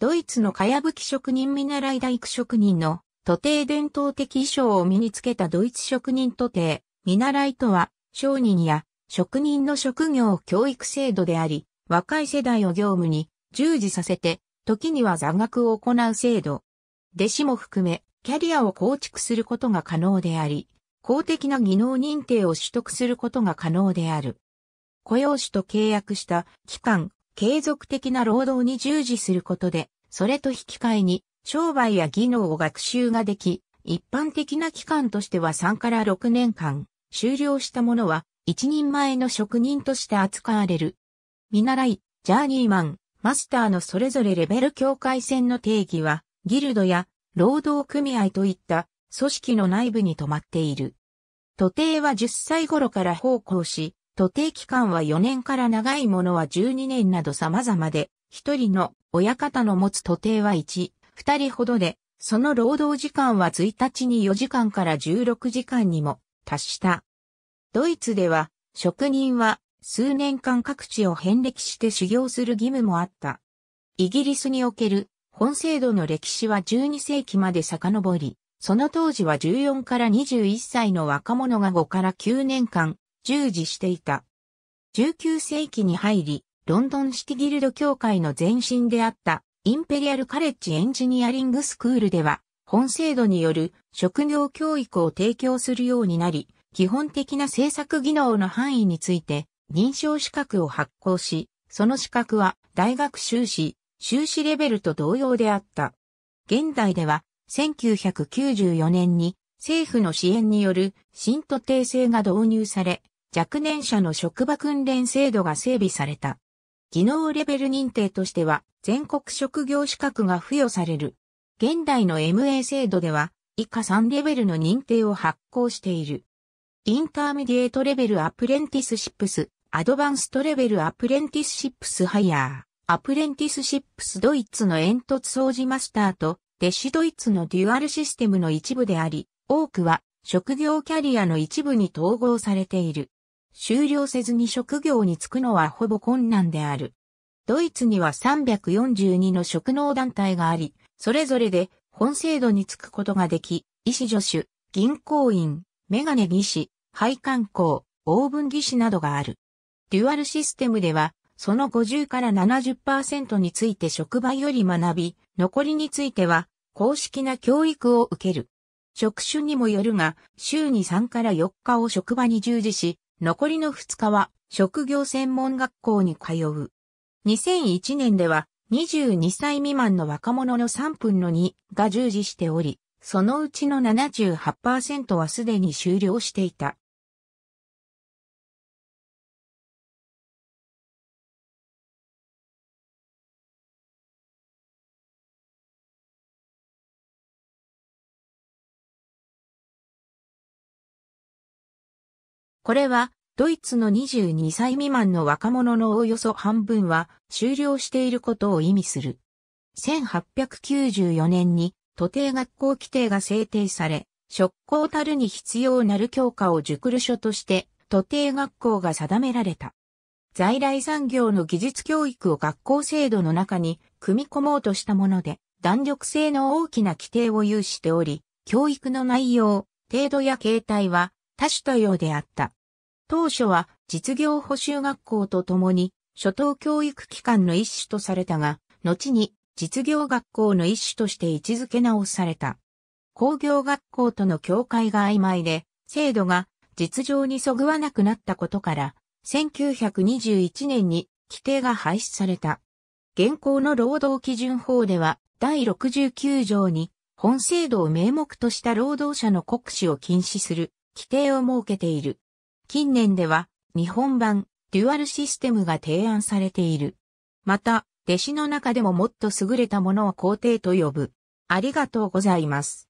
ドイツのかやぶき職人見習い大工職人の、徒弟伝統的衣装を身につけたドイツ職人徒弟、見習いとは、商人や職人の職業教育制度であり、若い世代を業務に従事させて、時には座学を行う制度。弟子も含め、キャリアを構築することが可能であり、公的な技能認定を取得することが可能である。雇用主と契約した期間、継続的な労働に従事することで、それと引き換えに、商売や技能を学習ができ、一般的な期間としては3から6年間、終了したものは、一人前の職人として扱われる。見習い、ジャーニーマン、マスターのそれぞれレベル境界線の定義は、ギルドや労働組合といった組織の内部に止まっている。徒弟は10歳頃から奉公し、徒弟期間は4年から長いものは12年など様々で、一人の親方の持つ徒弟は1、2人ほどで、その労働時間は1日に4時間から16時間にも達した。ドイツでは、職人は数年間各地を遍歴して修行する義務もあった。イギリスにおける本制度の歴史は12世紀まで遡り、その当時は14から21歳の若者が5から9年間、従事していた。19世紀に入り、ロンドンシティギルド協会の前身であったインペリアルカレッジエンジニアリングスクールでは、本制度による職業教育を提供するようになり、基本的な制作技能の範囲について認証資格を発行し、その資格は大学修士、修士レベルと同様であった。現代では1994年に政府の支援による新都定制が導入され、若年者の職場訓練制度が整備された。技能レベル認定としては全国職業資格が付与される。現代の MA 制度では以下3レベルの認定を発行している。インターミディエートレベルアプレンティスシップス、アドバンストレベルアプレンティスシップスハイヤー、アプレンティスシップスドイツの煙突掃除マスターと、弟子ドイツのデュアルシステムの一部であり、多くは職業キャリアの一部に統合されている。終了せずに職業に就くのはほぼ困難である。ドイツには342の職能団体があり、それぞれで本制度に就くことができ、医師助手、銀行員、メガネ技師、配管工、オーブン技師などがある。デュアルシステムでは、その50から70%について職場より学び、残りについては公式な教育を受ける。職種にもよるが、週に3から4日を職場に従事し、残りの2日は職業専門学校に通う。2001年では22歳未満の若者の3分の2が従事しており、そのうちの78%はすでに終了していた。これは、ドイツの22歳未満の若者のおおよそ半分は終了していることを意味する。1894年に、都定学校規定が制定され、職校たるに必要なる教科を熟慮書として、都定学校が定められた。在来産業の技術教育を学校制度の中に組み込もうとしたもので、弾力性の大きな規定を有しており、教育の内容、程度や形態は多種多様であった。当初は実業補修学校とともに初等教育機関の一種とされたが、後に実業学校の一種として位置づけ直された。工業学校との境界が曖昧で、制度が実情にそぐわなくなったことから、1921年に規定が廃止された。現行の労働基準法では、第69条に、本制度を名目とした労働者の国使を禁止する規定を設けている。近年では、日本版、デュアルシステムが提案されている。また、弟子の中でももっと優れたものを皇帝と呼ぶ。ありがとうございます。